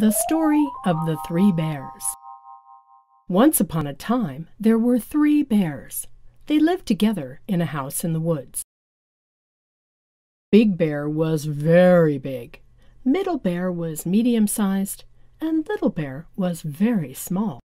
The Story of the Three Bears Once upon a time, there were three bears. They lived together in a house in the woods. Big Bear was very big, Middle Bear was medium-sized, and Little Bear was very small.